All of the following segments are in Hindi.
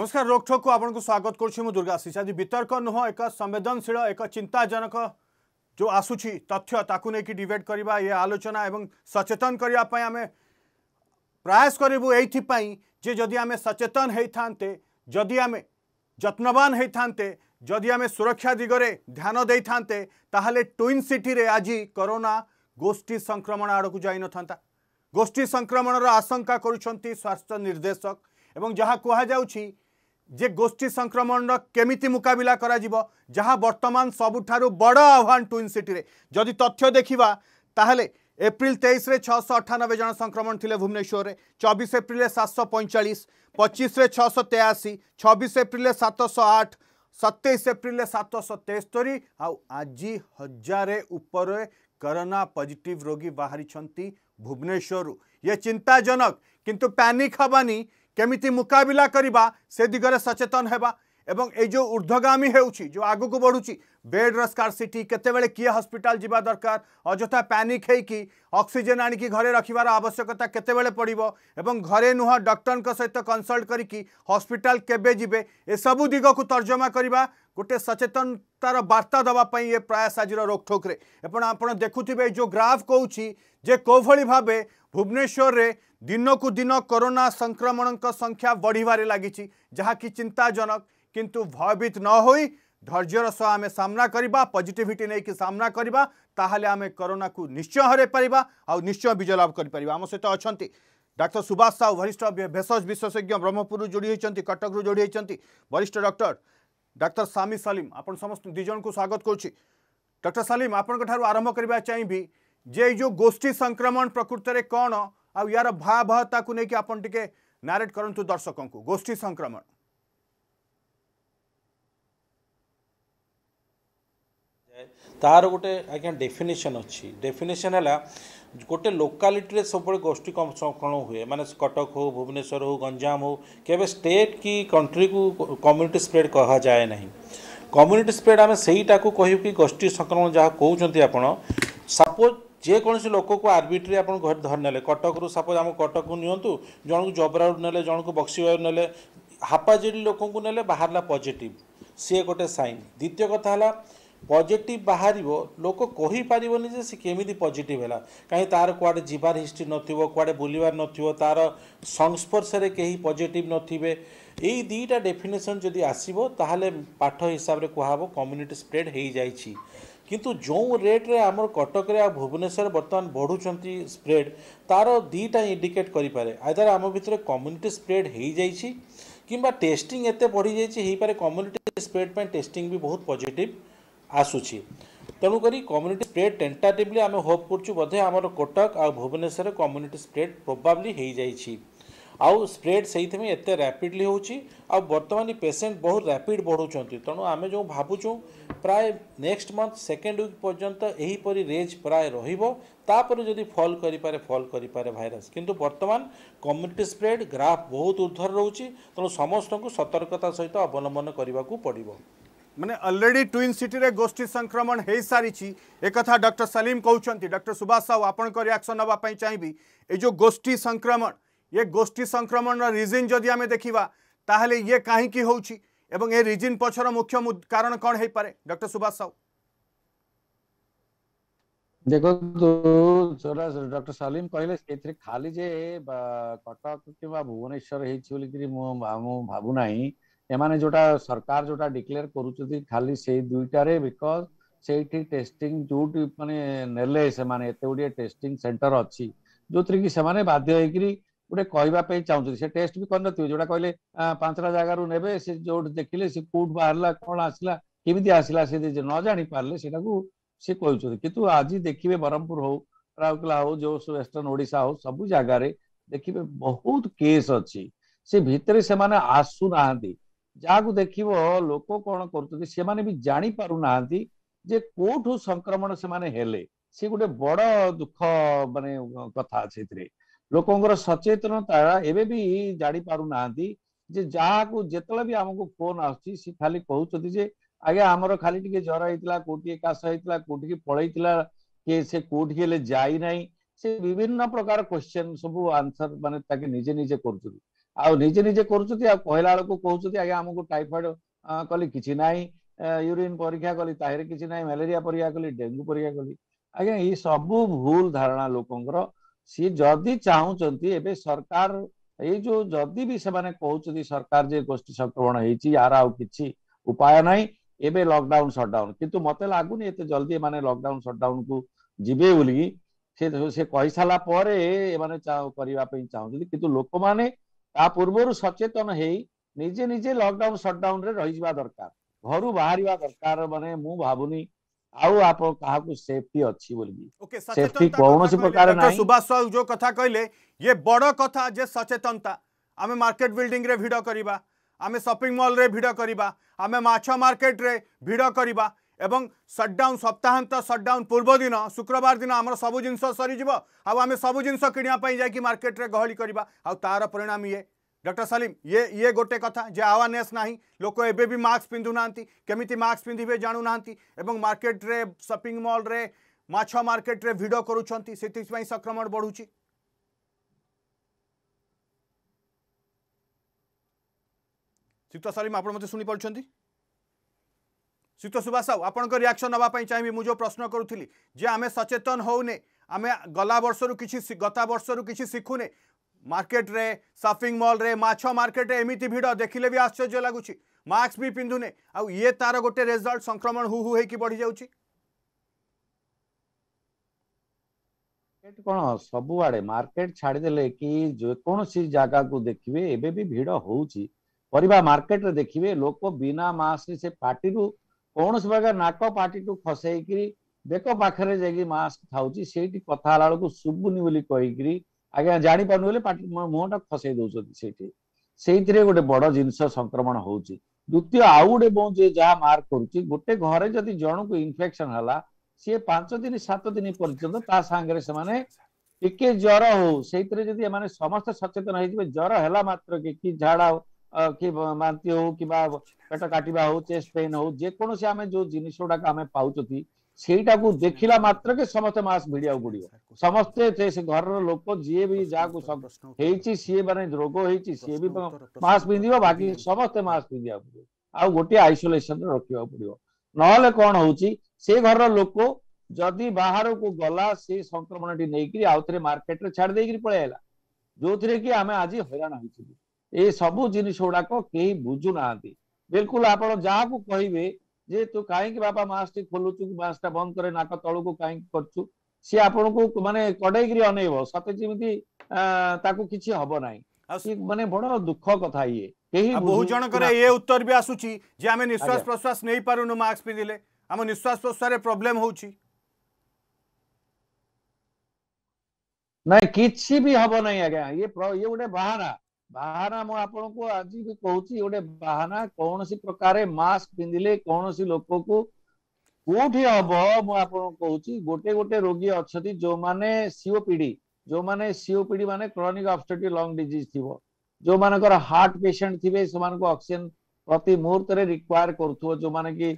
नमस्कार रोकठोक आपको स्वागत दुर्गाशीष आज वितर्क नुह एक संवेदनशील एक चिंताजनक जो आसूरी तथ्य ताक डिबेट करवा ये आलोचना एवं सचेतन करने आम प्रयास करे जदि सचेतन होते जदि आम जत्नवान होते जदि आम सुरक्षा दिगरे ध्यान दे था ट्विन सिटी रे आज करोना गोष्ठी संक्रमण आड़ को जा न था गोष्ठी संक्रमण आशंका करुंच स्वास्थ्य निर्देशक जहाँ कहु যে গোষ্ঠী সংক্রমণর কেমিতি মোকাবিলা করা যা বর্তমান সবুঠার বড় আহ্বান টুইন সিটি যদি তথ্য দেখা তাহলে এপ্রিল তেইশে ছশ অঠানবে জন সংক্রমণ লে ভুবনেশ্বরের চবিশ এপ্রিলে সাতশো পঁয়চাশ পঁচিশে ছশো তেয়াশি ছবিশ এপ্রিলে সাতশো আট सतैस एप्रिल सतश तेस्तरी आज हजार उपर करोना पॉजिटिव रोगी बाहरी भुवनेश्वर ये चिंताजनक किंतु पैनिक हबानी केमी मुकबिला करने से दिगरे सचेतन होगा एवं ए जो ऊर्धगामी हो जो आगक बढ़ुची बेड्र स्कारसीटी के किए हस्पिटाल जावा दरकार अजथा पानिक होक्सीजेन आणिक घर रखार आवश्यकता केत घरे नुह डर सहित कनसल्ट हस्पिटाल के केवे दिग को तर्जमा करवा गोटे सचेतनतार बार्ता देवाई ये प्रयास आज रोकठोक्रे आप देखु जो ग्राफ कौच जे कौली भाव भुवनेश्वर से दिनकू दिन कोरोना संक्रमण संख्या बढ़वे लगी कि चिंताजनक किंतु भयभीत न हो धर्यर सह आम सामना करवा पजिटिट नहीं कि सामना करवा आम करोना को निश्चय हरपर आश्चय विजयलाभ करम सहित अच्छा डाक्टर सुभाष साहू वरिष्ठ भेषज विशेषज्ञ ब्रह्मपुर जोड़ी होती कटक्रु जोड़ी होती वरिष्ठ डक्टर डाक्टर सामी सालीम आप समस्त दिजन को स्वागत करुच्ची डक्टर सलीम आप आरंभ करवा चाहिए जे जो गोष्ठी संक्रमण प्रकृत में कौन आ रहा भयावहता को लेकिन आपके नारेट करूँ दर्शकों गोष्ठी संक्रमण ତାହାର ଗୋଟେ ଆଜ୍ଞା ଡେଫିନେସନ୍ ଅଛି ଡେଫିନେସନ୍ ହେଲା ଗୋଟେ ଲୋକାଲିଟିରେ ସବୁବେଳେ ଗୋଷ୍ଠୀ ସଂକଳନ ହୁଏ ମାନେ କଟକ ହେଉ ଭୁବନେଶ୍ୱର ହେଉ ଗଞ୍ଜାମ ହଉ କେବେ ଷ୍ଟେଟ୍ କି କଣ୍ଟ୍ରିକୁ କମ୍ୟୁନିଟି ସ୍ପ୍ରେଡ୍ କୁହାଯାଏ ନାହିଁ କମ୍ୟୁନିଟି ସ୍ପ୍ରେଡ୍ ଆମେ ସେଇଟାକୁ କହିବୁ କି ଗୋଷ୍ଠୀ ସଂକ୍ରମଣ ଯାହା କହୁଛନ୍ତି ଆପଣ ସପୋଜ୍ ଯେକୌଣସି ଲୋକକୁ ଆର୍ବିଟ୍ରି ଆପଣ ଘରେ ଧରିନେଲେ କଟକରୁ ସପୋଜ୍ ଆମ କଟକକୁ ନିଅନ୍ତୁ ଜଣକୁ ଜବରାରୁ ନେଲେ ଜଣଙ୍କୁ ବକ୍ସିବାରୁ ନେଲେ ହାପାଜିଡ଼ି ଲୋକଙ୍କୁ ନେଲେ ବାହାରିଲା ପଜିଟିଭ୍ ସିଏ ଗୋଟେ ସାଇନ୍ ଦ୍ୱିତୀୟ କଥା ହେଲା ପଜିଟିଭ୍ ବାହାରିବ ଲୋକ କହିପାରିବନି ଯେ ସେ କେମିତି ପଜିଟିଭ୍ ହେଲା କାହିଁ ତା'ର କୁଆଡ଼େ ଯିବାର ହିଷ୍ଟ୍ରି ନଥିବ କୁଆଡ଼େ ବୁଲିବାର ନଥିବ ତା'ର ସଂସ୍ପର୍ଶରେ କେହି ପଜିଟିଭ୍ ନଥିବେ ଏଇ ଦୁଇଟା ଡେଫିନେସନ୍ ଯଦି ଆସିବ ତାହେଲେ ପାଠ ହିସାବରେ କୁହାହେବ କମ୍ୟୁନିଟି ସ୍ପ୍ରେଡ୍ ହେଇଯାଇଛି କିନ୍ତୁ ଯେଉଁ ରେଟ୍ରେ ଆମର କଟକରେ ଆଉ ଭୁବନେଶ୍ୱରରେ ବର୍ତ୍ତମାନ ବଢ଼ୁଛନ୍ତି ସ୍ପ୍ରେଡ୍ ତା'ର ଦୁଇଟା ଇଣ୍ଡିକେଟ୍ କରିପାରେ ଆଇଦର ଆମ ଭିତରେ କମ୍ୟୁନିଟି ସ୍ପ୍ରେଡ୍ ହେଇଯାଇଛି କିମ୍ବା ଟେଷ୍ଟିଂ ଏତେ ବଢ଼ିଯାଇଛି ହେଇପାରେ କମ୍ୟୁନିଟି ସ୍ପ୍ରେଡ୍ ପାଇଁ ଟେଷ୍ଟିଂ ବି ବହୁତ ପଜିଟିଭ୍ ଆସୁଛି ତେଣୁକରି କମ୍ୟୁନିଟି ସ୍ପ୍ରେଡ୍ ଟେଣ୍ଟାଟିଭ୍ଲି ଆମେ ହୋପ୍ କରୁଛୁ ବୋଧେ ଆମର କଟକ ଆଉ ଭୁବନେଶ୍ୱରରେ କମ୍ୟୁନିଟି ସ୍ପ୍ରେଡ୍ ପ୍ରୋବାବ୍ଲି ହେଇଯାଇଛି ଆଉ ସ୍ପ୍ରେଡ୍ ସେଇଥିପାଇଁ ଏତେ ରାପିଡ଼ଲି ହେଉଛି ଆଉ ବର୍ତ୍ତମାନ ପେସେଣ୍ଟ ବହୁତ ରାପିଡ଼ ବଢ଼ୁଛନ୍ତି ତେଣୁ ଆମେ ଯେଉଁ ଭାବୁଛୁ ପ୍ରାୟ ନେକ୍ସଟ ମନ୍ଥ ସେକେଣ୍ଡ ୱିକ୍ ପର୍ଯ୍ୟନ୍ତ ଏହିପରି ରେଞ୍ଜ ପ୍ରାୟ ରହିବ ତାପରେ ଯଦି ଫଲ୍ କରିପାରେ ଫଲ୍ କରିପାରେ ଭାଇରସ୍ କିନ୍ତୁ ବର୍ତ୍ତମାନ କମ୍ୟୁନିଟି ସ୍ପ୍ରେଡ୍ ଗ୍ରାଫ୍ ବହୁତ ଉର୍ଦ୍ଧ୍ୱର ରହୁଛି ତେଣୁ ସମସ୍ତଙ୍କୁ ସତର୍କତା ସହିତ ଅବଲମ୍ବନ କରିବାକୁ ପଡ଼ିବ ମାନେ ଅଲରେଡି ଟ୍ୱିନ୍ ସିଟିରେ ଗୋଷ୍ଠୀ ସଂକ୍ରମଣ ହୋଇସାରିଛି ଏକଥା ଡକ୍ଟର ସଲିମ କହୁଛନ୍ତି ଡକ୍ଟର ସୁଭାଷ ସାହୁ ଆପଣଙ୍କ ରିଆକ୍ସନ୍ ନେବା ପାଇଁ ଚାହିଁବି ଏ ଯେଉଁ ଗୋଷ୍ଠୀ ସଂକ୍ରମଣ ଏ ଗୋଷ୍ଠୀ ସଂକ୍ରମଣର ରିଜିନ୍ ଯଦି ଆମେ ଦେଖିବା ତାହେଲେ ଇଏ କାହିଁକି ହେଉଛି ଏବଂ ଏ ରିଜିନ୍ ପଛର ମୁଖ୍ୟ କାରଣ କ'ଣ ହେଇପାରେ ଡକ୍ଟର ସୁଭାଷ ସାହୁ ଦେଖନ୍ତୁ ଡକ୍ଟର ସଲିମ କହିଲେ ସେଥିରେ ଖାଲି ଯେ କଟକ କିମ୍ବା ଭୁବନେଶ୍ୱର ହେଇଛି ବୋଲିକିରି ମୁଁ ମୁଁ ଭାବୁନାହିଁ एमाने जोटा सरकार जोटा डिक्लेयर करूछथि खाली सेई दुइटा रे बिकॉज सेठी टेस्टिंग जोट माने नेले से माने एते उडी टेस्टिंग सेंटर अछि जोत्रि कि से माने बाध्य है कि उडे कहबा पे चाहुछथि से टेस्ट भी कर नथि जोटा कहले पांचरा जागा रु नेबे से जोट देखिले से कूट बाहरला कोन आसला केबिदि आसला से जे न जानि पारले सेटा को से कहुछथि कितु ब्रह्मपुर हो राउकला हो जो वेस्टर्न ओडिसा हो सब जागा देखिए बहुत केस अच्छी से भीतर से माने ଯାହାକୁ ଦେଖିବ ଲୋକ କ'ଣ କରୁଛନ୍ତି ସେମାନେ ବି ଜାଣିପାରୁନାହାନ୍ତି ଯେ କୋଉଠୁ ସଂକ୍ରମଣ ସେମାନେ ହେଲେ ସେ ଗୋଟେ ବଡ ଦୁଃଖ ମାନେ କଥା ସେଥିରେ ଲୋକଙ୍କର ସଚେତନତା ଏବେ ବି ଜାଣିପାରୁନାହାନ୍ତି ଯେ ଯାହାକୁ ଯେତେବେଳେ ବି ଆମକୁ ଫୋନ ଆସୁଛି ସେ ଖାଲି କହୁଛନ୍ତି ଯେ ଆଜ୍ଞା ଆମର ଖାଲି ଟିକେ ଜ୍ଵର ହେଇଥିଲା କୋଉଠି କାଶ ହେଇଥିଲା କୋଉଠିକି ପଳେଇଥିଲା କିଏ ସେ କୋଉଠିକି ହେଲେ ଯାଇନାହିଁ ସେ ବିଭିନ୍ନ ପ୍ରକାର କ୍ୱେଶ୍ଚେନ୍ ସବୁ ଆନ୍ସର ମାନେ ତାକେ ନିଜେ ନିଜେ କରୁଛନ୍ତି ଆଉ ନିଜେ ନିଜେ କରୁଛନ୍ତି ଆଉ କହିଲା ବେଳକୁ କହୁଛନ୍ତି ଆଜ୍ଞା ଆମକୁ ଟାଇଫଏଡ କଲି କିଛି ନାହିଁ ୟୁରିନ୍ ପରୀକ୍ଷା କଲି ତାହିଁରେ କିଛି ନାହିଁ ମ୍ୟାଲେରିଆ ପରୀକ୍ଷା କଲି ଡେଙ୍ଗୁ ପରୀକ୍ଷା କଲି ଆଜ୍ଞା ଏଇ ସବୁ ଭୁଲ ଧାରଣା ଲୋକଙ୍କର ସିଏ ଯଦି ଚାହୁଁଛନ୍ତି ଏବେ ସରକାର ଏଇ ଯୋଉ ଯଦି ବି ସେମାନେ କହୁଛନ୍ତି ସରକାର ଯେ ଗୋଷ୍ଠୀ ସଂକ୍ରମଣ ହେଇଛି ୟାର ଆଉ କିଛି ଉପାୟ ନାହିଁ ଏବେ ଲକଡାଉନ ସଟଡାଉନ କିନ୍ତୁ ମତେ ଲାଗୁନି ଏତେ ଜଲ୍ଦି ଏମାନେ ଲକଡାଉନ ସଟଡାଉନକୁ ଯିବେ ବୋଲିକି ସେ ସେ କହିସାରିଲା ପରେ ଏମାନେ କରିବା ପାଇଁ ଚାହୁଁଛନ୍ତି କିନ୍ତୁ ଲୋକମାନେ ତା ପୂର୍ବରୁ ସଚେତନ ହେଇ ନିଜେ ନିଜେ ଲକଡାଉନ ସଟଡାଉନରେ ରହିଯିବା ଦରକାର ଘରୁ ବାହାରିବା ଦରକାର ମାନେ ମୁଁ ଭାବୁନି ଆଉ ଆପଣ କାହାକୁ ସେଫଟି ଅଛି ବୋଲିକି ସେଫଟି କୌଣସି ପ୍ରକାର ନାହିଁ ସୁବାସ ସାହୁ ଯୋଉ କଥା କହିଲେ ଇଏ ବଡ କଥା ଯେ ସଚେତନତା ଆମେ ମାର୍କେଟ ବିଲ୍ଡିଂରେ ଭିଡ଼ କରିବା ଆମେ ସପିଂ ମଲ୍ରେ ଭିଡ଼ କରିବା ଆମେ ମାଛ ମାର୍କେଟରେ ଭିଡ଼ କରିବା एवं सटडाउन सप्ताहांत सटडाउन दिन शुक्रवार दिन आम सब जिन सरीज आम सब जिन कि जा मार्केट में गहली करवा आर परिणाम ये डॉक्टर सलीम ये ये गोटे कथा जे आवारनेस ना लोक एवं भी मास्क ना केमी मास्क पिंधे जानूना मार्केट रे सपिंग मल रे मछ मार्केट रे भिड़ कर संक्रमण बढ़ुची सीता सलीम आप मत पड़ती শীত সুভাষ সাউ আপনার রিয়াকশন নেওয়া চাইবি মু প্রশ্ন করুলি যে আমি সচেতন হোনে আমি গলা বর্ষর কিছু গতা বর্ষর কিছু শিখুনে মার্কেটরে সপিং মলরে মাছ মার্কেটে এমিটি ভিড় দেখলে বি আশ্চর্য লাগুছি মাস্ক বি পিধুনে আয়ে তার গোটে রেজল্ট সংক্রমণ হু হু হয়েকি বড়ি যাচ্ছে কোণ সবুড়ে মার্কেট ছাড়িদেলে কি যেকোনসি জায়গাকে দেখবে এবে বি ভিড় হচ্ছে পরিবা মার্কেট রে দেখিবে লোক বিনা মাস্ক সে পার্টিরু କୌଣସି ପ୍ରକାର ନାକ ପାଟିକୁ ଖସେଇକିରି ବେକ ପାଖରେ ଯାଇକି ମାସ୍କ ଥାଉଛି ସେଇଠି କଥା ହେଲା ବେଳକୁ ଶୁଭୁନି ବୋଲି କହିକିରି ଆଜ୍ଞା ଜାଣିପାରୁନି ବୋଲି ପାଟି ମୁହଁଟା ଖସେଇ ଦଉଛନ୍ତି ସେଇଠି ସେଇଥିରେ ଗୋଟେ ବଡ ଜିନିଷ ସଂକ୍ରମଣ ହଉଛି ଦ୍ୱିତୀୟ ଆଉ ଗୋଟେ ମୁଁ ଯେ ଯାହା ମାର୍କ କରୁଛି ଗୋଟେ ଘରେ ଯଦି ଜଣକୁ ଇନଫେକ୍ସନ ହେଲା ସିଏ ପାଞ୍ଚ ଦିନ ସାତ ଦିନ ପର୍ଯ୍ୟନ୍ତ ତା ସାଙ୍ଗରେ ସେମାନେ ଟିକେ ଜ୍ୱର ହଉ ସେଇଥିରେ ଯଦି ଏମାନେ ସମସ୍ତେ ସଚେତନ ହେଇଯିବେ ଜ୍ୱର ହେଲା ମାତ୍ରକେ କି ଝାଡା ହଉ କି ବାନ୍ତି ହଉ କିମ୍ବା ପେଟ କାଟିବା ହଉ ଚେଷ୍ଟ ପେନ୍ ହଉ ଯେକୌଣସି ଆମେ ଯୋଉ ଜିନିଷ ଗୁଡାକ ଆମେ ପାଉଛନ୍ତି ସେଇଟାକୁ ଦେଖିଲା ମାତ୍ରକେ ସମସ୍ତେ ମାସ୍କ ଭିଡ଼ିବାକୁ ପଡିବ ସମସ୍ତେ ସେ ଘରର ଲୋକ ଯିଏ ବି ଯାହାକୁ ହେଇଛି ସିଏ ମାନେ ରୋଗ ହେଇଛି ସିଏ ବି ମାସ୍କ ପିନ୍ଧିବ ବାକି ସମସ୍ତେ ମାସ୍କ ପିନ୍ଧିବାକୁ ପଡିବ ଆଉ ଗୋଟିଏ ଆଇସୋଲେସନରେ ରଖିବାକୁ ପଡିବ ନହେଲେ କଣ ହଉଛି ସେ ଘରର ଲୋକ ଯଦି ବାହାରକୁ ଗଲା ସେ ସଂକ୍ରମଣଟି ନେଇକିରି ଆଉ ଥରେ ମାର୍କେଟରେ ଛାଡି ଦେଇକିରି ପଳେଇ ଆଇଲା ଯୋଉଥିରେ କି ଆମେ ଆଜି ହଇରାଣ ହେଇଥିଲୁ ଏ ସବୁ ଜିନିଷ ଗୁଡାକ କେହି ବୁଝୁନାହାନ୍ତି ବିଲକୁଲ ଆପଣ ଯାହାକୁ କହିବେ ଯେ ତୁ କାହିଁକି ବାପା ମାସ୍କ ଖୋଲୁଛୁ ମାସ୍କଟା ବନ୍ଦ କରେ ନାକ ତଳକୁ କାହିଁକି କରୁଛୁ ସିଏ ଆପଣଙ୍କୁ ମାନେ କଡେଇକିରି ଅନେଇବ ସତେ ଯେମିତି ତାକୁ କିଛି ହବ ନାହିଁ ମାନେ ବଡ ଦୁଃଖ କଥା ଇଏ କେହି ବହୁ ଜଣଙ୍କର ଏ ଉତ୍ତର ବି ଆସୁଛି ଯେ ଆମେ ନିଶ୍ୱାସ ପ୍ରଶ୍ୱାସ ନେଇପାରୁନୁ ମାସ୍କ ପିନ୍ଧିଲେ ଆମ ନିଶ୍ୱାସ ପ୍ରଶ୍ୱାସରେ ପ୍ରୋବ୍ଲେମ ହଉଛି ନାଇଁ କିଛି ବି ହବ ନାହିଁ ଆଜ୍ଞା ଇଏ ଇଏ ଗୋଟେ ବାହାନା ବାହାନା ମୁଁ ଆପଣଙ୍କୁ ଆଜି ବି କହୁଛି ଗୋଟେ ବାହାନା କୌଣସି ପ୍ରକାରେ ମାସ୍କ ପିନ୍ଧିଲେ କୌଣସି ଲୋକକୁ କୋଉଠି ହବ ମୁଁ ଆପଣଙ୍କୁ କହୁଛି ଗୋଟେ ଗୋଟେ ରୋଗୀ ଅଛନ୍ତି ଯୋଉମାନେ ସିଓପିଡି ଯୋଉମାନେ ସିଓପିଡି ମାନେ କ୍ରନିକ ଅବଷ୍ଟ୍ରକ୍ଟିଭ ଲଙ୍ଗ ଡିଜିଜ ଥିବ ଯୋଉମାନଙ୍କର ହାର୍ଟ ପେସେଣ୍ଟ ଥିବେ ସେମାନଙ୍କୁ ଅକ୍ସିଜେନ ପ୍ରତି ମୁହୂର୍ତ୍ତରେ ରିକ୍ୱାର କରୁଥିବ ଯୋଉମାନେ କି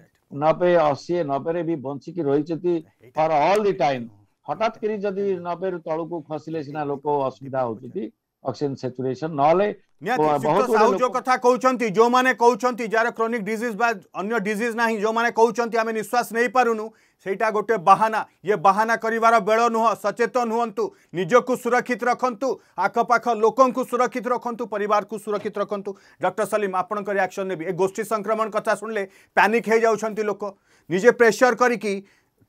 ନବେ ଅଶୀ ନବେରେ ବି ବଞ୍ଚିକି ରହିଛନ୍ତି ଫର ଅଲ୍ ଦି ଟାଇମ୍ ହଠାତ୍ କରି ଯଦି ନବେରୁ ତଳକୁ ଖସିଲେ ସିନା ଲୋକ ଅସୁବିଧା ହଉଛନ୍ତି ऑक्सीजन सेचुरेशन नले बहुत जो कथा कहउछंती जो माने कहउछंती जारे क्रोनिक डिजीज बा अन्य डिजीज नाही जो मैंने कहउछंती आम निश्वास नहीं पारुनु से गोटे बाहाना ये बहाना करिवार बेळो नहु सचेतन हुअंतु निजो को सुरक्षित रखु आखपाख लोक सुरक्षित रखु पर सुरक्षित रखंतु डाक्टर सलीम आपन को रिएक्शन नेबी गोष्ठी संक्रमण कथा शुणिले पैनिक हे जाउछंती लोक निजे प्रेसर करिकी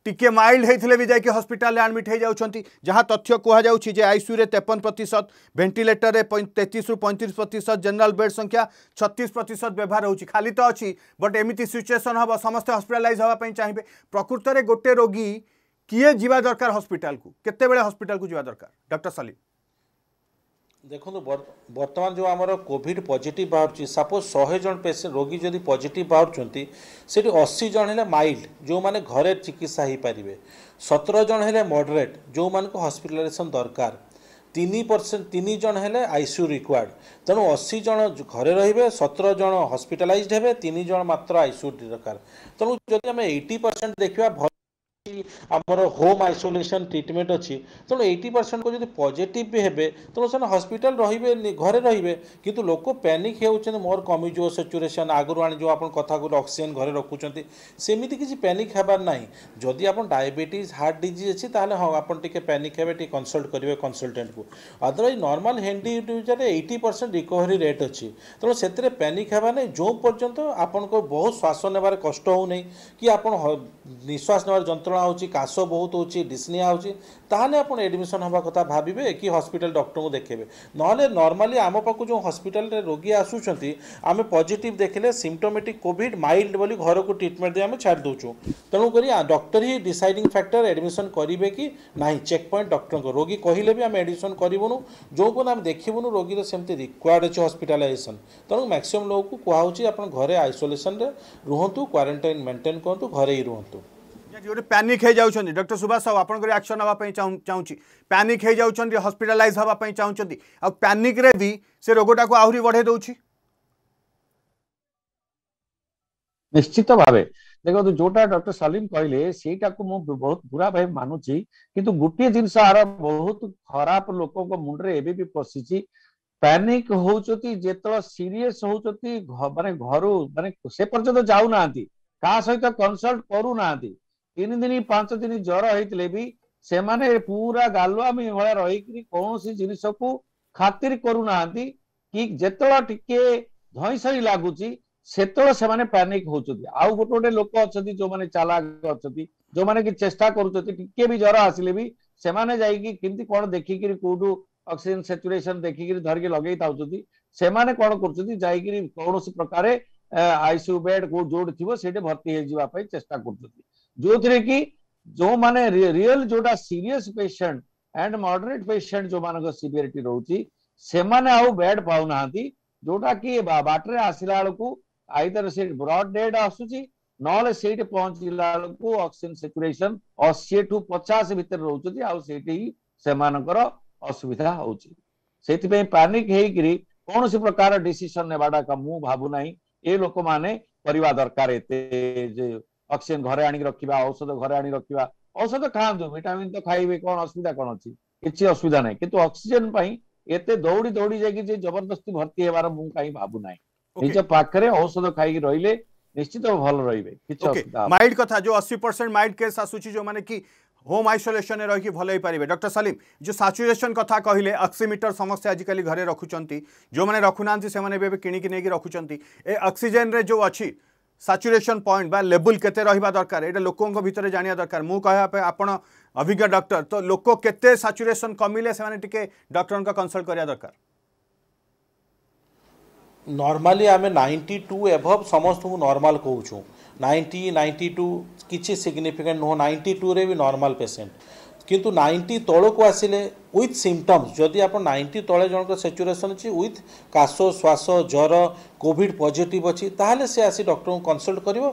टिके माइल्ड होते भी जाकि हस्पिटाल आडमिट होथ्य कहूँ जो आईसीयू में तेपन प्रतिशत भेन्टिलेटर में तेतीस पैंतीस प्रतिशत जेनेल बेड संख्या छत्तीस प्रतिशत व्यवहार हो खाली तो अच्छी बट एम सिचुएसन हम समस्त हस्पिटालाइज हाँ चाहिए प्रकृत में गोटे रोगी किए जावा दरकार हस्पिटाल केत हस्पिटा को दरकार डक्टर सलीम দেখুন বর্তমান যে আমার কোভিড পজিটিভ বাহুছি সাপোজ শহে জন পেসেন্ট রোগী যদি পজিটিভ বাহুছেন সেটি অশি জন হলে মাইল্ড যে ঘরে চিকিৎসা হয়ে সতেরো জন হলে মডরেট যে হসপিটালাইজেসন দরকার তিন পরসেন্ট তিন জন হলে আইসিউ রিকোয়ার্ড তেমন অশি জন ঘরে রহবে সতেরো জন হসপিটালাইজড হবে তিন জন মাত্র আইসিউ দরকার তেমন যদি আমি এইটি পরসেন্ট দেখা ভাল ଆମର ହୋମ୍ ଆଇସୋଲେସନ୍ ଟ୍ରିଟମେଣ୍ଟ ଅଛି ତେଣୁ ଏଇଟି ପରସେଣ୍ଟକୁ ଯଦି ପଜିଟିଭ୍ ବି ହେବେ ତେଣୁ ସେମାନେ ହସ୍ପିଟାଲ ରହିବେ ଘରେ ରହିବେ କିନ୍ତୁ ଲୋକ ପ୍ୟାନିକ୍ ହେଉଛନ୍ତି ମୋର କମିଯିବ ସେଚୁରେସନ୍ ଆଗରୁ ଆଣିଯିବ ଆପଣ କଥା କହିଲେ ଅକ୍ସିଜେନ୍ ଘରେ ରଖୁଛନ୍ତି ସେମିତି କିଛି ପ୍ୟାନିକ୍ ହେବାର ନାହିଁ ଯଦି ଆପଣ ଡାଇବେଟିସ୍ ହାର୍ଟ ଡିଜିଜ୍ ଅଛି ତାହେଲେ ହଁ ଆପଣ ଟିକେ ପ୍ୟାନିକ୍ ହେବେ ଟିକେ କନସଲ୍ଟ କରିବେ କନସଲଟାଣ୍ଟକୁ ଅଦରୱାଇଜ୍ ନର୍ମାଲ୍ ହେଣ୍ଡି ଇଣ୍ଡିଭିଜୁଆଲ୍ରେ ଏଇଟି ପରସେଣ୍ଟ ରିକଭରି ରେଟ୍ ଅଛି ତେଣୁ ସେଥିରେ ପ୍ୟାନିକ୍ ହେବା ନାହିଁ ଯେଉଁ ପର୍ଯ୍ୟନ୍ତ ଆପଣଙ୍କ ବହୁତ ଶ୍ୱାସ ନେବାରେ କଷ୍ଟ ହେଉନାହିଁ କି ଆପଣ ନିଶ୍ୱାସ ନେବାର ଯନ୍ତ୍ରଣା ହେଉଛି କାଶ ବହୁତ ହେଉଛି ଡିସ୍ନିଆ ହେଉଛି ତାହେଲେ ଆପଣ ଏଡ଼ମିସନ୍ ହେବା କଥା ଭାବିବେ କି ହସ୍ପିଟାଲ ଡକ୍ଟରଙ୍କୁ ଦେଖେଇବେ ନହେଲେ ନର୍ମାଲି ଆମ ପାଖକୁ ଯେଉଁ ହସ୍ପିଟାଲରେ ରୋଗୀ ଆସୁଛନ୍ତି ଆମେ ପଜିଟିଭ୍ ଦେଖିଲେ ସିମ୍ପଟୋମେଟିକ୍ କୋଭିଡ଼ ମାଇଲ୍ଡ ବୋଲି ଘରକୁ ଟ୍ରିଟମେଣ୍ଟ ଦେଇ ଆମେ ଛାଡ଼ି ଦେଉଛୁ ତେଣୁକରି ଡକ୍ଟର ହିଁ ଡିସାଇଡ଼ିଂ ଫ୍ୟାକ୍ଟର ଏଡ଼ମିସନ୍ କରିବେ କି ନାହିଁ ଚେକ୍ ପଏଣ୍ଟ ଡକ୍ଟରଙ୍କ ରୋଗୀ କହିଲେ ବି ଆମେ ଏଡ଼ମିସନ୍ କରିବୁନୁ ଯେଉଁ ପର୍ଯ୍ୟନ୍ତ ଆମେ ଦେଖିବୁନୁ ରୋଗୀର ସେମିତି ରିକ୍ୱାର୍ଡ଼ ଅଛି ହସ୍ପିଟାଲାଇଜେସନ୍ ତେଣୁ ମ୍ୟାକ୍ସିମମ୍ ଲୋକକୁ କୁହାହେଉଛି ଆପଣ ଘରେ ଆଇସୋଲେସନରେ ରୁହନ୍ତୁ କ୍ୱାରେଣ୍ଟାଇନ୍ ମେଣ୍ଟେନ୍ କରନ୍ତୁ ଘରେ ହିଁ ରୁହନ୍ତୁ ଯେଉଁଠି ପ୍ୟାନିକ୍ ହେଇଯାଉଛନ୍ତି ଡକ୍ଟର ସୁଭାଷ ସାହୁ ଆପଣଙ୍କର ଆକ୍ସନ୍ ହେବା ପାଇଁ ଚାହୁଁଛି ପ୍ୟାନିକ୍ ହେଇଯାଉଛନ୍ତି ହସ୍ପିଟାଲାଇଜ୍ ହେବା ପାଇଁ ଚାହୁଁଛନ୍ତି ଆଉ ପ୍ୟାନିକ୍ରେ ବି ସେ ରୋଗଟାକୁ ଆହୁରି ବଢ଼େଇ ଦେଉଛି ନିଶ୍ଚିତ ଭାବେ ଦେଖନ୍ତୁ ଯୋଉଟା ଡକ୍ଟର ସଲିମ କହିଲେ ସେଇଟାକୁ ମୁଁ ବହୁତ ପୁରା ଭାବେ ମାନୁଛି କିନ୍ତୁ ଗୋଟିଏ ଜିନିଷ ଆର ବହୁତ ଖରାପ ଲୋକଙ୍କ ମୁଣ୍ଡରେ ଏବେ ବି ପଶିଛି ପ୍ୟାନିକ୍ ହଉଛନ୍ତି ଯେତେବେଳେ ସିରିୟସ୍ ହଉଛନ୍ତି ମାନେ ଘରୁ ମାନେ ସେ ପର୍ଯ୍ୟନ୍ତ ଯାଉନାହାନ୍ତି କାହା ସହିତ କନସଲ୍ଟ କରୁନାହାନ୍ତି तीन दिन पांच दिन ज्वर होते भी से पूरा गालुआमी भाई रही कौन जिन को खातिर करूना कि से पानिक पैनिक होती गोटे गोटे लोक अच्छा जो मैंने चालाक अच्छा जो मैंने कि चेस्टा कर ज्वर आसिले भी से माने कौट अक्सीजेन सेचुरेसन देखिकी धरिक लगे थाउंट से माने प्रकार आईसीयू बेड जो थी भर्ती होती जो थे कि जो माने रियल जोटा serious patient and moderate patient जो मान सीरीयरिटी रोचे से माने आउ बेड पाउ ना जोटा कि बाटरे आसला बेलू आईतर से ब्रड डेड आसूसी ना सही पहुंचला बेलू अक्सीजेन सेचुरेसन अशी टू पचास भितर रोच से मानकर असुविधा होती पानिक होकर कौन सी प्रकार डिशन ने मुझे भावुना ये लोक मैंने परिवार दरकार अक्सीजेन घर आखिरा औषध घर आखिरा औषध खातु भिटामिन तो खाइबे कौन असुविधा कौन अच्छी किसी असुविधा ना कि अक्सीजेन एत दौड़ी दौड़ी जा जबरदस्ती भर्ती हेरा मुझे भावना निज पाखे औषध खाई रही निश्चित भल रही माइल्ड क्या जो अशी परसेंट माइड के जो मैंने कि होम आइसोलेसन में रहीकि भले ही पारे सलीम जो साचुरेसन कथ कहे अक्सीमिटर समस्या कल घर रखुच्च जो मैंने रखुना से रखुच्च अक्सीजेन जो अच्छी साचुरेसन पॉइंट बा लेवल के दरकार ये लोकों भितर जाना दरकार मुझे आप अभिज्ञ डक्टर तो लोक केचुरेसन कमिले से डक्टर कनसल्ट करा दरकार नर्माली आम नाइंटी टू एभव समस्त नर्माल कौ नाइंटी नाइंटी टू किसी सिग्निफिकेन्ट नुह नाइंटी टू रे भी नर्माल पेसेंट কিন্তু নাইন্টি তলকু আসলে উইথ সিমটমস যদি আপনার নাইন্টি তলে জনক সেচুরেসন অছি উইথ কাশ শ্বাস জ্বর কোভিড পজিটিভ অছি তাহলে সে আসি ডক্টর কনসল্ট করব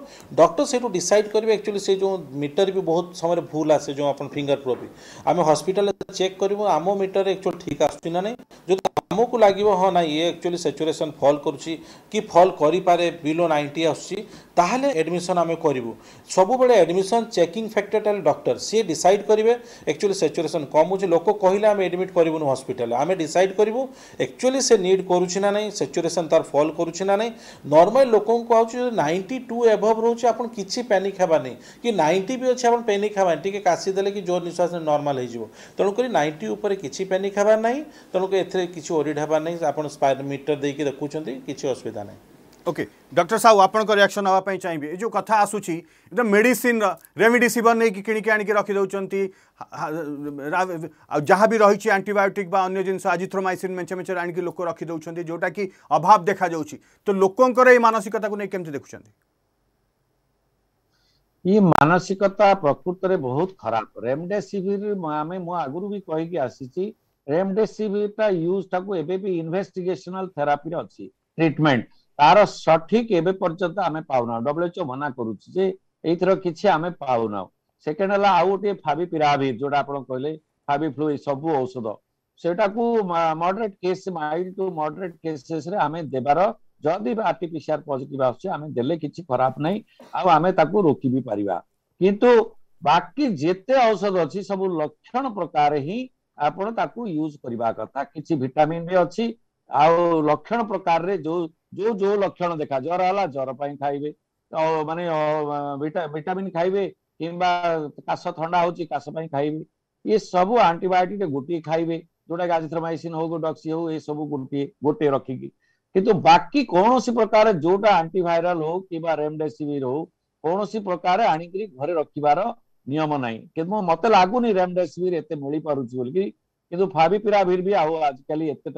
ডক্টর সেটু ডিসাইড করবে একচুয়ালি সে যে মিটর বি বহুত সময় ভুল আসে যে আপনার ফিঙ্গর প্রো বি আমি হসপিটাল চেক করবু আম মিটর একচুয়ালি ঠিক আসুচি না নাই যদি ଆମକୁ ଲାଗିବ ହଁ ନାଇଁ ଇଏ ଆକ୍ଚୁଆଲି ସେଚୁରେସନ୍ ଫଲ୍ କରୁଛି କି ଫଲ୍ କରିପାରେ ବିଲୋ ନାଇଣ୍ଟି ଆସୁଛି ତାହେଲେ ଆଡ଼ମିସନ୍ ଆମେ କରିବୁ ସବୁବେଳେ ଆଡ଼ମିସନ୍ ଚେକିଂ ଫ୍ୟାକ୍ଟରିଟାଲ୍ ଡକ୍ଟର ସିଏ ଡିସାଇଡ଼୍ କରିବେ ଆକ୍ଚୁଆଲି ସେଚୁରେସନ୍ କମ୍ ହେଉଛି ଲୋକ କହିଲେ ଆମେ ଆଡ଼ମିଟ୍ କରିବୁନି ହସ୍ପିଟାଲରେ ଆମେ ଡିସାଇଡ଼୍ କରିବୁ ଆକ୍ଚୁଆଲି ସେ ନିଡ୍ କରୁଛି ନା ନାହିଁ ସେଚୁରେସନ୍ ତାର ଫଲ୍ କରୁଛି ନା ନାହିଁ ନର୍ମାଲ୍ ଲୋକଙ୍କୁ କହୁଛି ଯଦି ନାଇଣ୍ଟି ଟୁ ଏଭଭ୍ ରହୁଛି ଆପଣ କିଛି ପ୍ୟାନିକ୍ ହେବାନି କି ନାଇଣ୍ଟି ବି ଅଛି ଆପଣ ପ୍ୟାନିକ୍ ହେବାନି ଟିକେ କାଶି ଦେଲେ କି ଜୋର ନିଶ୍ୱାସରେ ନର୍ମାଲ୍ ହେଇଯିବ ତେଣୁକରି ନାଇଣ୍ଟି ଉପରେ କିଛି ପ୍ୟାନିକ୍ ହେବାର ନାହିଁ ତେଣୁକରି ଏଥିରେ କିଛି ओरिड हबार नहीं स्पायर मीटर दे कि देखुं किसी असुविधा ना ओके डॉक्टर साहू आप रिएक्शन नाप चाहिए ये जो कथ आसूँ मेडिसीन रेमडिसीवर नहीं कि आणिक रखि जहाँ भी रही आंटीबायोटिक जिनस आजिथ्रोमाइसीन मेचे मेचे आणिक लोक रखि जोटा कि अभाव देखा तो लोकंर ये मानसिकता को नहीं कमी देखुं ये मानसिकता प्रकृत में बहुत खराब रेमडेसिविर आगुरी भी कहीकि आसी ରେମଡେସିଭିର ଟା ୟୁଜ ଟାକୁ ଏବେ ବି ଇନଭେଷ୍ଟିଗେସନାଲ ଥେରାପିରେ ଅଛି ଟ୍ରିଟମେଣ୍ଟ ତାର ସଠିକ ଏବେ ପର୍ଯ୍ୟନ୍ତ ଆମେ ପାଉନାହୁଁ ଡବ୍ଲ୍ୟୁଏଚଓ ମନା କରୁଛି ଯେ ଏଇଥିର କିଛି ଆମେ ପାଉନାହୁଁ ସେକେଣ୍ଡ ହେଲା ଆଉ ଗୋଟିଏ ଫାବିପିରାଭିର ଯୋଉଟା ଆପଣ କହିଲେ ଫାବି ଫ୍ଲୁ ଏ ସବୁ ଔଷଧ ସେଟାକୁ moderate case mild to moderate କେସେସରେ ଆମେ ଦେବାର ଯଦି ଆର୍ଟିପିସିଆର ପଜିଟିଭ ଆସୁଛି ଆମେ ଦେଲେ କିଛି ଖରାପ ନାହିଁ ଆଉ ଆମେ ତାକୁ ରୋକି ବି ପାରିବା କିନ୍ତୁ ବାକି ଯେତେ ଔଷଧ ଅଛି ସବୁ ଲକ୍ଷଣ ପ୍ରକାର ହିଁ ଆପଣ ତାକୁ ୟୁଜ୍ କରିବା କଥା କିଛି ଭିଟାମିନ୍ ବି ଅଛି ଆଉ ଲକ୍ଷଣ ପ୍ରକାରରେ ଯୋଉ ଯୋଉ ଯୋଉ ଲକ୍ଷଣ ଦେଖା ଜ୍ୱର ହେଲା ଜ୍ୱର ପାଇଁ ଖାଇବେ ମାନେ ଭିଟାମିନ୍ ଖାଇବେ କିମ୍ବା କାଶ ଥଣ୍ଡା ହଉଛି କାଶ ପାଇଁ ଖାଇବେ ଇଏ ସବୁ ଆଣ୍ଟିବାୟୋଟିକ ଗୋଟିଏ ଖାଇବେ ଯୋଉଟାକି ଆଜିଥ୍ରୋମାଇସିନ୍ ହଉ ଡକ୍ସି ହଉ ଏସବୁ ଗୋଟିଏ ଗୋଟିଏ ରଖିକି କିନ୍ତୁ ବାକି କୌଣସି ପ୍ରକାର ଯୋଉଟା ଆଣ୍ଟିଭାଇରାଲ ହଉ କିମ୍ବା ରେମଡେସିଭିର ହଉ କୌଣସି ପ୍ରକାର ଆଣିକିରି ଘରେ ରଖିବାର नियम ना कि मत लगुनि रेमडेसिविर एत मिल पार्टी बोल कि फाबी पिराभिर भी आजिकाली एत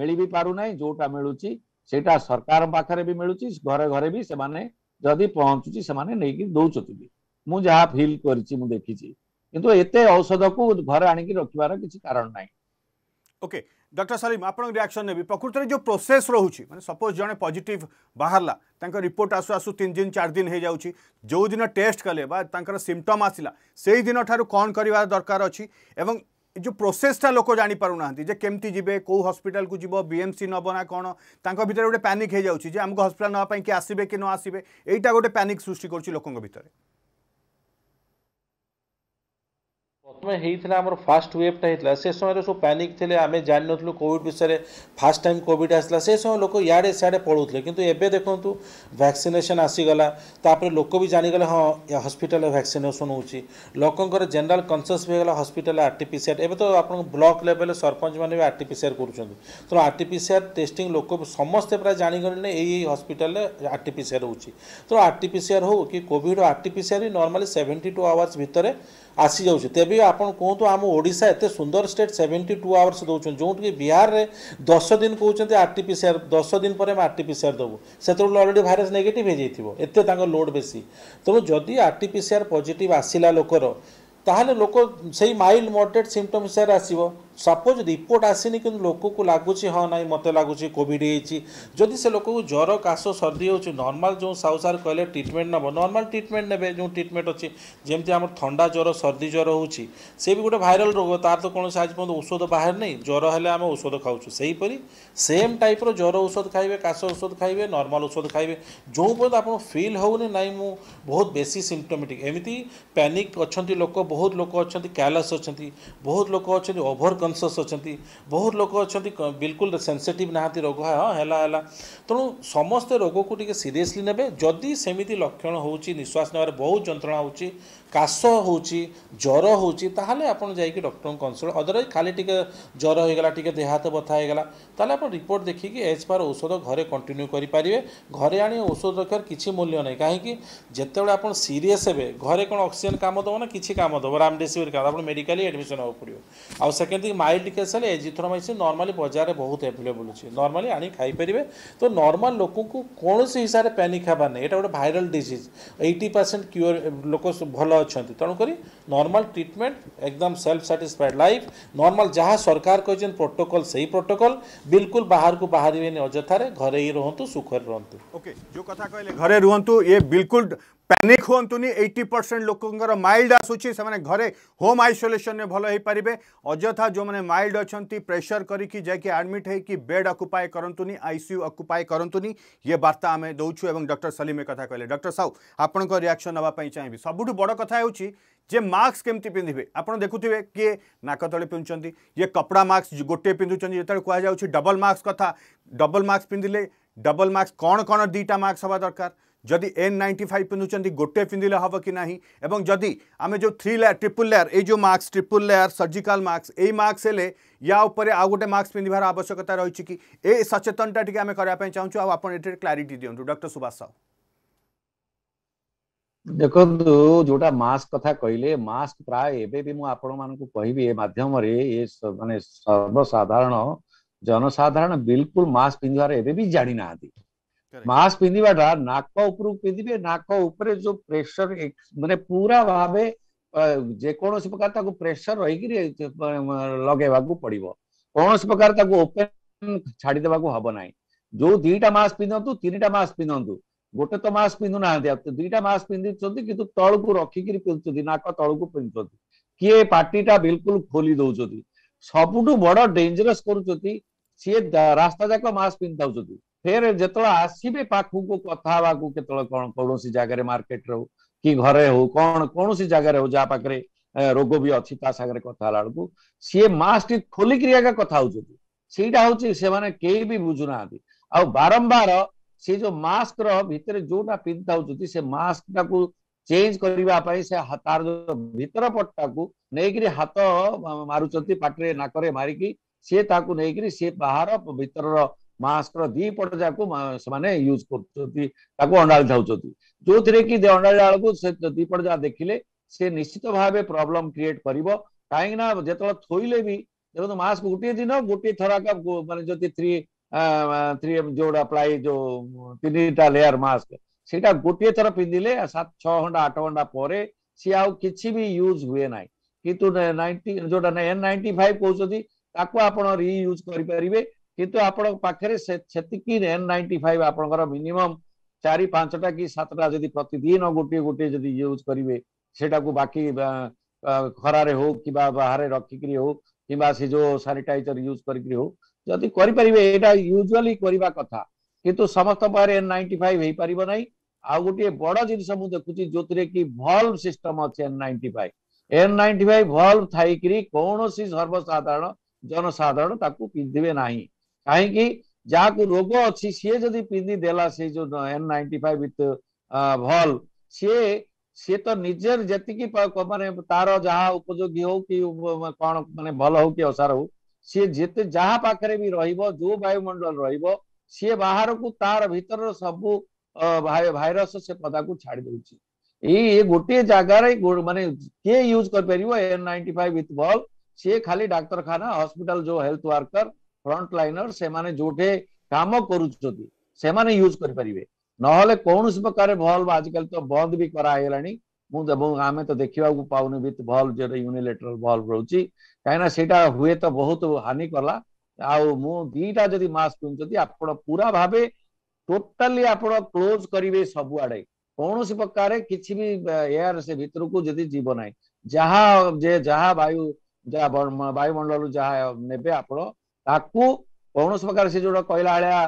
मिल भी पार ना जोटा मिलूँ से सरकार पाखे भी मिलूँ घरे घरे भी से पहुंचुची से दौंत मुझे फिल कर देखी कितु एत औषध को घर आणिक रखार किसी कारण ना ओके okay. डक्टर सलीम आप रिएक्शन नेबी प्रकृत जो प्रोसेस रोचे मैं सपोज जड़े पजिट बाहरला रिपोर्ट आसु आसु तीन दिन चार दिन हो जाऊँगी जो दिन टेस्ट कले सिमटम आसला से दिन ठार कौन करवा दरकार अच्छी एवं जो प्रोसेसटा लोक जापारूना केमती जी कौ हस्पिटाल को जी बीएमसी नब ना कौन तर गोटे पानिक हो जाऊँगी आमको हस्पिटा नाप किए आसवे कि न आसवे यहीटा गोटे पानिक सृष्टि कर लोकों भितर प्रथम होता आम फास्ट व्वेवटा होता है से समय सब पानिक थे आम जान नु कॉविड विषय में फास्ट टाइम कॉविड आसला से समय लोक इे सियाड़े पढ़ुते कि देखूँ भैक्सीनेसन आसीगला तापर लोक भी जानगले हाँ हस्पिटाल भैक्सीनेसन हो लोक जेनेल कनसीयस भी होगा हस्पिटाल आरटीपीसीआर एवं तो आप ब्लक लेवल सरपंच मैंने भी आरटीपीसीआर करुँच तेना आरटीपीसीआर टेस्ट लोक समस्त प्राय जाने यही हस्पिटाल आरटीपीसीआर होती तेनाली आरटीपीसीआर हो कि कॉविड आरटीपीसीआर ही नर्माली सेवेन्टी टू आवर्स भितर ଆସିଯାଉଛି ତେବେ ଆପଣ କୁହନ୍ତୁ ଆମ ଓଡ଼ିଶା ଏତେ ସୁନ୍ଦର ଷ୍ଟେଟ୍ ସେଭେଣ୍ଟି ଟୁ ଆୱାର୍ସ ଦେଉଛନ୍ତି ଯେଉଁଠିକି ବିହାରରେ ଦଶ ଦିନ କହୁଛନ୍ତି ଆର୍ ଟି ପି ସି ଆର୍ ଦଶ ଦିନ ପରେ ଆମେ ଆର୍ ଟି ପି ସି ଆର୍ ଦେବୁ ସେତେବେଳେ ଅଲରେଡ଼ି ଭାଇରସ୍ ନେଗେଟିଭ୍ ହେଇଯାଇଥିବ ଏତେ ତାଙ୍କ ଲୋଡ଼୍ ବେଶୀ ତେଣୁ ଯଦି R T P C R positive ଆସିଲା ଲୋକର ତାହେଲେ ଲୋକ ସେଇ ମାଇଲ୍ଡ ମଡରେଟ୍ ସିମ୍ପଟମ୍ ହିସାବରେ ଆସିବ ସପୋଜ୍ ରିପୋର୍ଟ ଆସିନି କିନ୍ତୁ ଲୋକକୁ ଲାଗୁଛି ହଁ ନାହିଁ ମୋତେ ଲାଗୁଛି କୋଭିଡ଼ ହେଇଛି ଯଦି ସେ ଲୋକକୁ ଜ୍ୱର କାଶ ସର୍ଦ୍ଦି ହେଉଛି ନର୍ମାଲ ଯେଉଁ ସାହୁ ସାର୍ କହିଲେ ଟ୍ରିଟମେଣ୍ଟ ନେବ ନର୍ମାଲ ଟ୍ରିଟମେଣ୍ଟ ନେବେ ଯେଉଁ ଟ୍ରିଟମେଣ୍ଟ ଅଛି ଯେମିତି ଆମର ଥଣ୍ଡା ଜ୍ୱର ସର୍ଦ୍ଦି ଜ୍ୱର ହେଉଛି ସେ ବି ଗୋଟେ ଭାଇରାଲ ରୋଗ ତାର ତ କୌଣସି ଆଜି ପର୍ଯ୍ୟନ୍ତ ଔଷଧ ବାହାରିନି ଜ୍ୱର ହେଲେ ଆମେ ଔଷଧ ଖାଉଛୁ ସେହିପରି ସେମ୍ ଟାଇପ୍ର ଜ୍ୱର ଔଷଧ ଖାଇବେ କାଶ ଔଷଧ ଖାଇବେ ନର୍ମାଲ ଔଷଧ ଖାଇବେ ଯେଉଁ ପର୍ଯ୍ୟନ୍ତ ଆପଣ ଫିଲ୍ ହେଉନି ନାହିଁ ମୁଁ ବହୁତ ବେଶୀ ସିମ୍ପଟୋମେଟିକ୍ ଏମିତି ପ୍ୟାନିକ୍ ଅଛନ୍ତି ଲୋକ ବହୁତ ଲୋକ ଅଛନ୍ତି କ୍ୟାଲସ୍ ଅଛନ୍ତି ବହୁତ ଲୋକ ଅଛନ୍ତି ଓଭର कनसीयस अच्छा बहुत लोग अच्छा बिलकुल सेनसेट ना रोग हाँ है तेणु समस्ते रोग को सीरीयसली ने जदि सेमती लक्षण होश्वास नवर बहुत जंत्रणा हो କାଶ ହେଉଛି ଜ୍ୱର ହେଉଛି ତାହେଲେ ଆପଣ ଯାଇକି ଡକ୍ଟରଙ୍କୁ କନସଲ୍ଟ ଅଦରୱାଇଜ୍ ଖାଲି ଟିକେ ଜ୍ୱର ହୋଇଗଲା ଟିକେ ଦେହ ହାତ ବଥା ହୋଇଗଲା ତାହେଲେ ଆପଣ ରିପୋର୍ଟ ଦେଖିକି ଏଜ୍ ପାର ଔଷଧ ଘରେ କଣ୍ଟିନ୍ୟୁ କରିପାରିବେ ଘରେ ଆଣି ଔଷଧ ଦରକାର କିଛି ମୂଲ୍ୟ ନାହିଁ କାହିଁକି ଯେତେବେଳେ ଆପଣ ସିରିୟସ୍ ହେବେ ଘରେ କ'ଣ ଅକ୍ସିଜେନ୍ କାମ ଦେବ ନା କିଛି କାମ ଦେବ ରାମଡେସିଭିର୍ କାମ ଆପଣ ମେଡ଼ିକାଲି ଆଡ଼ମିସନ୍ ହେବାକୁ ପଡ଼ିବ ଆଉ ସେକେଣ୍ଡ ଥିଙ୍ଗ ମାଇଲ୍ଡ କେସ୍ ହେଲେ ଏଜିଥ୍ରୋମାଇସିନ୍ ନର୍ମାଲି ବଜାରରେ ବହୁତ ଆଭେଲେବୁଲ୍ ଅଛି ନର୍ମାଲି ଆଣି ଖାଇପାରିବେ ତ ନର୍ମାଲ ଲୋକଙ୍କୁ କୌଣସି ହିସାବରେ ପ୍ୟାନିକ୍ ହେବାର ନାହିଁ ଏଇଟା ଗୋଟେ viral disease eighty percent cure ଲୋକ ଭଲ अच्छा तेणुक नर्माल ट्रिटमेंट एकदम सेल्फ साटिस्फाइड लाइफ नर्माल जहाँ सरकार कहते प्रोटोकल से ही प्रोटोकल बिलकुल बाहर को बाहर अजथार घरे ही रुंतु सुखर रुंतु ओके जो कथा कहले घरे रुंतु ये बिल्कुल पैनिक हूँ एट्टी परसेंट लोकर माइल्ड आसने घरे होम आइसोलेसन में भल हो पारे अजथा जो मैंने माइल्ड अच्छा प्रेसर करके जाकि आडमिट हो बेड अकुपाए कर आईसीयू अकुपाए करूँ ये बार्ता आम दौ डर सलीम एक कहे डक्टर साहू आप रियाक्शन नापी चाहिए सबुठ बड़ कथ जे मास्क केमती पिंधे आपड़ देखुवे किए नाक तले पिंधुं ये कपड़ा मास्क गोटे पिंधुं जो कहु डबल मास्क कथ डबल मास्क पिंधिले डबल मास्क कौन कौन दुईटा मास्क हवा दरकार जदि एन नाइंटी फाइव पिंधुंट गोटे पिंधिले हम कि ना एवं जदि आम जो थ्री लेयर ट्रिपल लेयर ये जो mask triple layer surgical mask यही मास्क हेले या उपर आउ गोटे मास्क पिंधार आवश्यकता रही कि ए सचेतनता टी आम करने चाहूँ आप क्लारीट दिखाँ डक्टर सुभाष साहू ଦେଖନ୍ତୁ ଯୋଉଟା ମାସ୍କ କଥା କହିଲେ ମାସ୍କ ପ୍ରାୟ ଏବେ ବି ମୁଁ ଆପଣମାନଙ୍କୁ କହିବି ଏ ମାଧ୍ୟମରେ ଏ ମାନେ ସର୍ବସାଧାରଣ ଜନସାଧାରଣ ବିଲକୁଲ ମାସ୍କ માસ્ક પહેરીવા નાકવા ઉપર પહેરીવે નાકવા ઉપર જો પ્રેશર મને પૂરા ભાવે ଯେକୌଣସି ପ୍ରକାର ତାକୁ ପ୍ରେସର ରହିକିରି ଲଗେଇବାକୁ ପଡିବ କୌଣସି ପ୍ରକାର ତାକୁ ଓପେନ ଛାଡିଦେବାକୁ ହବ ନାହିଁ ଯୋଉ ଦିଟା ମାସ୍କ ପିନ୍ଧନ୍ତୁ ତିନିଟା ମାସ୍କ ପିନ୍ଧନ୍ତୁ ଗୋଟେ ତ ମାସ୍କ ପିନ୍ଧୁ ନାହାନ୍ତି ଆଉ ଦିଟା ମାସ୍କ ପିନ୍ଧିଛନ୍ତି କିନ୍ତୁ ତଳକୁ ରଖିକିରି ପିନ୍ଧୁଛନ୍ତି ନାକ ତଳକୁ ପିନ୍ଧୁଛନ୍ତି କିଏ ପାଟିଟା ବିଲକୁଲ ଖୋଲି ଦଉଛନ୍ତି ସବୁଠୁ ବଡ ଡେଞ୍ଜରସ୍ କରୁଛନ୍ତି ସିଏ ରାସ୍ତା ଯାକ ମାସ୍କ ପିନ୍ଧି ଥାଉଛନ୍ତି ଫେରେ ଯେତେବେଳେ ଆସିବେ ପାଖକୁ କଥା ହେବାକୁ କେତେବେଳେ କ'ଣ କୌଣସି ଜାଗାରେ ମାର୍କେଟରେ ହଉ କି ଘରେ ହଉ କ'ଣ କୌଣସି ଜାଗାରେ ହଉ ଯାହା ପାଖରେ ରୋଗ ବି ଅଛି ତା ସାଙ୍ଗରେ କଥା ହେଲା ବେଳକୁ ସିଏ ମାସ୍କ ଖୋଲିକିରି ଆଗା କଥା ହଉଛନ୍ତି ସେଇଟା ହଉଛି ସେମାନେ କେହି ବି ବୁଝୁନାହାନ୍ତି ଆଉ ବାରମ୍ବାର ସେ ଯୋଉ ମାସ୍କ ର ଭିତରେ ଯୋଉଟା ପିନ୍ଧାଉଛନ୍ତି ସେ ମାସ୍କ ଟାକୁ ଚେଞ୍ଜ କରିବା ପାଇଁ ସେ ତାର ଯୋଉ ଭିତର ପଟଟାକୁ ନେଇକିରି ହାତ ମାରୁଛନ୍ତି ପାଟିରେ ନାକରେ ମାରିକି ସିଏ ତାକୁ ନେଇକିରି ସିଏ ବାହାର ଭିତରର ମାସ୍କର ଦି ପଟ ଯାକୁ ସେମାନେ ୟୁଜ କରୁଛନ୍ତି ତାକୁ ଅଣ୍ଡାଳି ଥାଉଛନ୍ତି ଯୋଉଥିରେ କି ଅଣ୍ଡାଳିଲା ବେଳକୁ ସେ ଦି ପଟ ଯାହା ଦେଖିଲେ ସେ ନିଶ୍ଚିତ ଭାବେ ପ୍ରୋବ୍ଲେମ କ୍ରିଏଟ କରିବ କାହିଁକି ନା ଯେତେବେଳେ ଥୋଇଲେ ବି ଦେଖନ୍ତୁ ମାସ୍କ ଗୋଟିଏ ଦିନ ଗୋଟିଏ ଥରକା ମାନେ ଯଦି ଥ୍ରୀ ଥ୍ରୀ ଯୋଉଟା ପ୍ରାୟ ଯୋଉ ତିନିଟା ଲେୟାର ମାସ୍କ ସେଇଟା ଗୋଟିଏ ଥର ପିନ୍ଧିଲେ ସାତ ଛଅ ଘଣ୍ଟା ଆଠ ଘଣ୍ଟା ପରେ ସିଏ ଆଉ କିଛି ବି ୟୁଜ ହୁଏ ନାହିଁ କିନ୍ତୁ ନାଇଣ୍ଟି ଯୋଉଟା ଏନ୍ ନାଇଣ୍ଟି ଫାଇଭ କହୁଛନ୍ତି ତାକୁ ଆପଣ ରିୟୁଜ କରିପାରିବେ କିନ୍ତୁ ଆପଣଙ୍କ ପାଖରେ ସେତିକି ଏନ୍ ନାଇଣ୍ଟି ଫାଇଭ୍ ଆପଣଙ୍କର ମିନିମମ୍ ଚାରି ପାଞ୍ଚଟା କି ସାତଟା ଯଦି ପ୍ରତିଦିନ ଗୋଟିଏ ଗୋଟିଏ ଯଦି ୟୁଜ୍ କରିବେ ସେଟାକୁ ବାକି ଖରାରେ ହଉ କିମ୍ବା ବାହାରେ ରଖିକିରି ହଉ କିମ୍ବା ସେ ଯୋଉ ସାନିଟାଇଜର ୟୁଜ୍ କରିକିରି ହଉ ଯଦି କରିପାରିବେ ଏଇଟା ୟୁଜୁଆଲି କରିବା କଥା କିନ୍ତୁ ସମସ୍ତ ପାଖରେ ଏନ୍ ନାଇଣ୍ଟି ଫାଇଭ୍ ହେଇପାରିବ ନାହିଁ ଆଉ ଗୋଟିଏ ବଡ ଜିନିଷ ମୁଁ ଦେଖୁଛି ଯୋଉଥିରେ କି ଭଲ୍ଭ ସିଷ୍ଟମ ଅଛି N ninety five N ninety five valve ଥାଇକିରି କୌଣସି ସର୍ବସାଧାରଣ ଜନସାଧାରଣ ତାକୁ ପିନ୍ଧିବେ ନାହିଁ କାହିଁକି ଯାହାକୁ ରୋଗ ଅଛି ସିଏ ଯଦି ପିନ୍ଧି ଦେଲା ସେଇ ଯୋଉ ଏନ୍ ନାଇଣ୍ଟି ଫାଇଭ୍ ୱିଥ୍ ଭଲ୍ ସିଏ ସିଏ ତ ନିଜର ଯେତିକି ମାନେ ତାର ଯାହା ଉପଯୋଗୀ ହଉ କି କ'ଣ ମାନେ ଭଲ ହଉ କି ଅସାର ହଉ ସିଏ ଯେତେ ଯାହା ପାଖରେ ବି ରହିବ ଯୋଉ ବାୟୁମଣ୍ଡଳ ରହିବ ସିଏ ବାହାରକୁ ତାର ଭିତରର ସବୁ ଭାଇରସ ସେ ପଦାକୁ ଛାଡି ଦଉଛି ଏଇ ଗୋଟିଏ ଜାଗାରେ ମାନେ କିଏ ୟୁଜ କରିପାରିବ N ninety five with valve ସିଏ ଖାଲି ଡାକ୍ତରଖାନା ହସ୍ପିଟାଲ ଯୋଉ ହେଲ୍ଥ ୱାର୍କର ଫ୍ରଣ୍ଟଲାଇନର ସେମାନେ ଯୋଉଠି କାମ କରୁଛନ୍ତି ସେମାନେ ୟୁଜ୍ କରିପାରିବେ ନହେଲେ କୌଣସି ପ୍ରକାର ଭଲ୍ଭ ଆଜିକାଲି ତ ବନ୍ଦ ବି କରାହେଇଗଲାଣି ମୁଁ ଏବଂ ଆମେ ତ ଦେଖିବାକୁ ପାଉନି ବି ଭଲ୍ ଯୋଉଟା ୟୁନିଲେଟରାଲ ଭଲ୍ଭ ରହୁଛି କାହିଁକିନା ସେଇଟା ହୁଏତ ବହୁତ ହାନି କଲା ଆଉ ମୁଁ ଦିଟା ଯଦି ମାସ୍କ ପିନ୍ଧୁଛନ୍ତି ଆପଣ ପୁରା ଭାବେ ଟୋଟାଲି ଆପଣ କ୍ଲୋଜ କରିବେ ସବୁଆଡେ କୌଣସି ପ୍ରକାରେ କିଛି ବି ଏୟାର ସେ ଭିତରକୁ ଯଦି ଯିବ ନାହିଁ ଯାହା ଯେ ଯାହା ବାୟୁ ଯାହା ବାୟୁମଣ୍ଡଳରୁ ଯାହା ନେବେ ଆପଣ ତାକୁ କୌଣସି ପ୍ରକାର ସେ ଯୋଉଟା କହିଲା ଭଳିଆ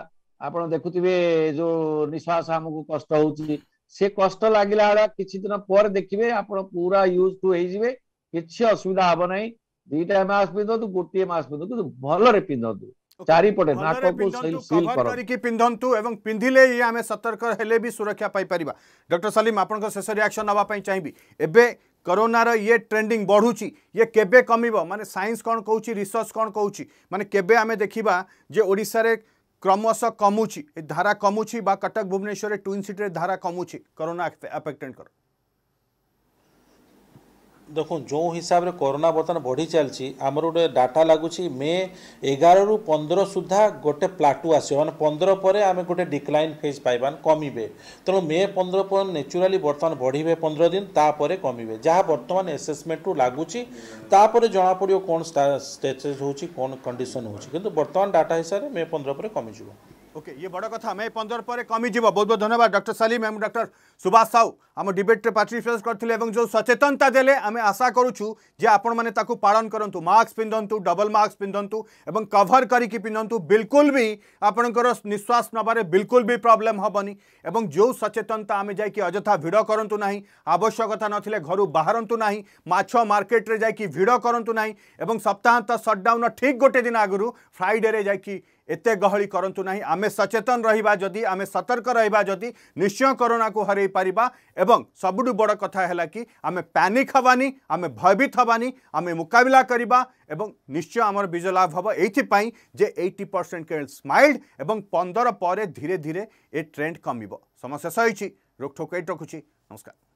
ଆପଣ ଦେଖୁଥିବେ ଯୋଉ ନିଶ୍ୱାସ ଆମକୁ କଷ୍ଟ ହଉଛି ସେ କଷ୍ଟ ଲାଗିଲା ଭଳିଆ କିଛି ଦିନ ପରେ ଦେଖିବେ ଆପଣ ପୁରା ୟୁଜ୍ ଟୁ ହେଇଯିବେ କିଛି ଅସୁବିଧା ହବ ନାହିଁ ଦୁଇଟା ମାସ୍କ ପିନ୍ଧନ୍ତୁ ଗୋଟିଏ ମାସ୍କ ପିନ୍ଧନ୍ତୁ କିନ୍ତୁ ଭଲରେ ପିନ୍ଧନ୍ତୁ ଚାରିପଟେ ନାକକୁ ସିଲ୍ କରିକି ପିନ୍ଧନ୍ତୁ ଏବଂ ପିନ୍ଧିଲେ ହିଁ ଆମେ ସତର୍କ ହେଲେ ବି ସୁରକ୍ଷା ପାଇପାରିବା ଡକ୍ଟର ସଲିମ ଆପଣଙ୍କ ଶେଷ ରିଆକ୍ସନ ନେବା ପାଇଁ ଚାହିଁବି ଏବେ करोनार ये ट्रेंडिंग बढ़ुची ये केबे कम माने साइंस कौन कौच रिसर्च कौन कौन माने केबे आमे देखा जे ओडे क्रमश कमुची धारा कमुची कटक भुवनेश्वर ट्विन सिटी धारा कमुची करोना अफेक्टेड कर দেখুন ଯେଉଁ ହିସାବରେ କରୋନା ବର୍ତ୍ତମାନ ବଢ଼ି ଚାଲିଛି ଆମର ଗୋଟେ ଡାଟା ଲାଗୁଛି ମେ ଏଗାରରୁ ପନ୍ଦର ସୁଦ୍ଧା ଗୋଟେ ପ୍ଲାଟୁ ଆସିବ ମାନେ ପନ୍ଦର ପରେ ଆମେ ଗୋଟେ ଡିକ୍ଲାଇନ୍ ଫେଜ୍ ପାଇବା ମାନେ କମିବେ ତେଣୁ ମେ ପନ୍ଦର ପରେ ନ୍ୟାଚୁରାଲି ବର୍ତ୍ତମାନ ବଢ଼ିବେ ପନ୍ଦର ଦିନ ତାପରେ କମିବେ ଯାହା ବର୍ତ୍ତମାନ ଏସେସମେଣ୍ଟରୁ ଲାଗୁଛି ତାପରେ ଜଣାପଡ଼ିବ କ'ଣ ଷ୍ଟେଚେସ୍ ହେଉଛି କ'ଣ କଣ୍ଡିସନ୍ ହେଉଛି କିନ୍ତୁ ବର୍ତ୍ତମାନ ଡାଟା ହିସାବରେ ମେ ପନ୍ଦର ପରେ କମିଯିବ ओके okay, ये बड़ कथा मई पंद्रह पर कमिज बहुत बहुत धन्यवाद डॉक्टर सलीम एवं डॉक्टर सुभाष साहू ଆମ ଡିବେଟ୍ରେ ପାର୍ଟିସିପେଟ୍ କରିଥିଲେ ଏବଂ ଯେଉଁ ସଚେତନତା ଦେଲେ ଆମେ ଆଶା କରୁଛୁ ଯେ ଆପଣମାନେ ତାକୁ ପାଳନ କରନ୍ତୁ ମାସ୍କ ପିନ୍ଧନ୍ତୁ ଡବଲ୍ ମାସ୍କ ପିନ୍ଧନ୍ତୁ ଏବଂ କଭର କରିକି ପିନ୍ଧନ୍ତୁ ବିଲକୁଲ ବି ଆପଣଙ୍କର ନିଶ୍ୱାସ ନେବାରେ ବିଲକୁଲ ବି ପ୍ରୋବ୍ଲେମ୍ ହେବନି ଏବଂ ଯେଉଁ ସଚେତନତା ଆମେ ଯାଇକି ଅଯଥା ଭିଡ଼ କରନ୍ତୁ ନାହିଁ ଆବଶ୍ୟକତା ନଥିଲେ ଘରୁ ବାହାରନ୍ତୁ ନାହିଁ ମାଛ ମାର୍କେଟରେ ଯାଇକି ଭିଡ଼ କରନ୍ତୁ ନାହିଁ ଏବଂ ସପ୍ତାହାନ୍ତ ସଟ୍ଡାଉନ୍ର ଠିକ୍ ଗୋଟେ ଦିନ ଆଗରୁ ଫ୍ରାଇଡ଼େରେ ଯାଇକି ଏତେ ଗହଳି କରନ୍ତୁ ନାହିଁ ଆମେ ସଚେତନ ରହିବା ଯଦି ଆମେ ସତର୍କ ରହିବା ଯଦି ନିଶ୍ଚୟ କରୋନାକୁ ହରାଇ ପାରିବା ଏବଂ এবং সবুঠু বড় কথা হল কি আমি প্যানিক হবানি আমি ভয়ভীত হবানি আমি মোকাবিলা করা এবং নিশ্চয় আমার বিজয় লাভ হব এইপাই যে এইটি পরসেন্ট কেরল স্মাইল্ড এবং পনের পরে ধীরে ধীরে এ ট্রেন্ড কমিব সময় শেষ হয়েছি রোকঠোক এইট রখুছি নমস্কার